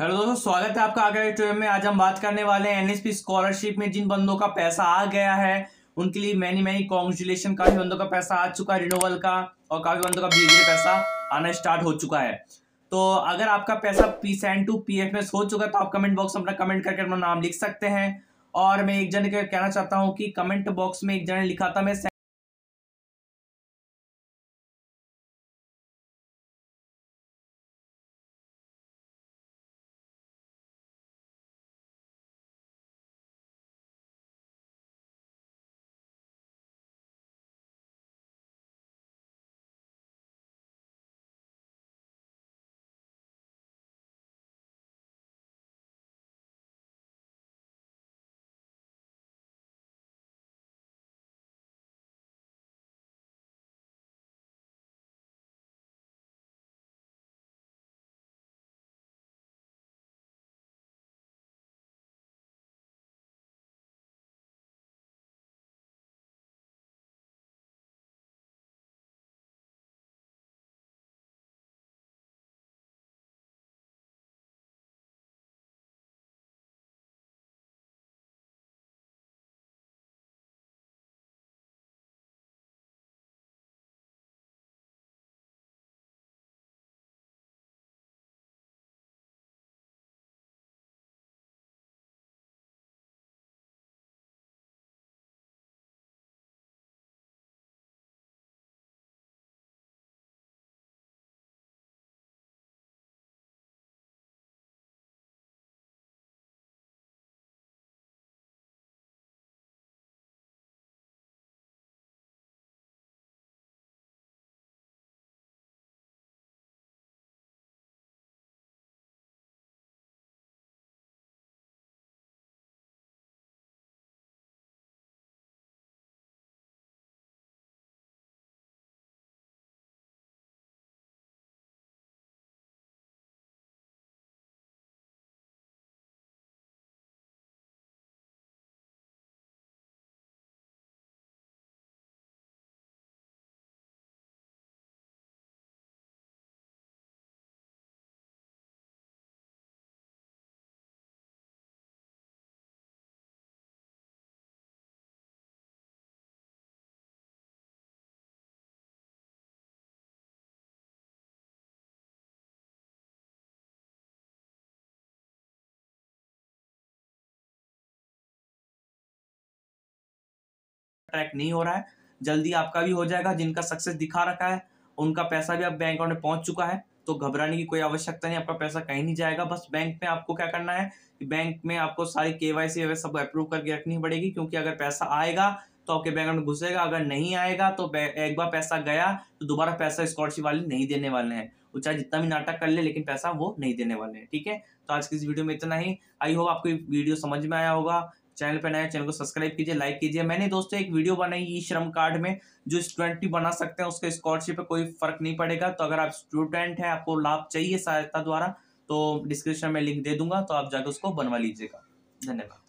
hello दोस्तों स्वागत है आपका आगरा ट्वेल्व में आज हम बात करने वाले हैं एनएसपी स्कॉलरशिप में जिन बंदों का पैसा आ गया है उनके लिए मैनी मैनी कॉन्ग्रेचुलेशन काफी बंदों का पैसा आ चुका है रिनोवल का और काफी बंदों का बीजेपी पैसा आना स्टार्ट हो चुका है तो अगर आपका पैसा pension to P F में हो चुका है तो आप कमेंट बॉक्स में अपना कमेंट करके अपना नाम लिख सकते हैं और मैं एक जन कहना चाहता हूँ कि कमेंट बॉक्स में एक जन लिखा था मैं ट्रैक नहीं हो रहा है जल्दी आपका भी हो जाएगा जिनका सक्सेस दिखा रखा है उनका पैसा भी अब बैंक अकाउंट में पहुंच चुका है तो घबराने की कोई आवश्यकता नहीं आपका पैसा कहीं नहीं जाएगा बस बैंक में आपको क्या करना है कि बैंक में आपको सारी के वाई सी सब अप्रूव करके रखनी पड़ेगी क्योंकि अगर पैसा आएगा तो आपके बैंक अकाउंट घुसेगा अगर नहीं आएगा तो एक बार पैसा गया तो दोबारा पैसा स्कॉलरशिप वाले नहीं देने वाले हैं वो चाहे जितना भी नाटक कर ले लेकिन पैसा वो नहीं देने वाले हैं ठीक है तो आज की इस वीडियो में इतना ही आई होप आपको वीडियो समझ में आया होगा चैनल पर नया चैनल को सब्सक्राइब कीजिए लाइक कीजिए मैंने दोस्तों एक वीडियो बनाई ई श्रम कार्ड में जो स्टूडेंट भी बना सकते हैं उसके स्कॉलरशिप पर कोई फर्क नहीं पड़ेगा तो अगर आप स्टूडेंट हैं आपको लाभ चाहिए सहायता द्वारा तो डिस्क्रिप्शन में लिंक दे दूंगा तो आप जाकर उसको बनवा लीजिएगा धन्यवाद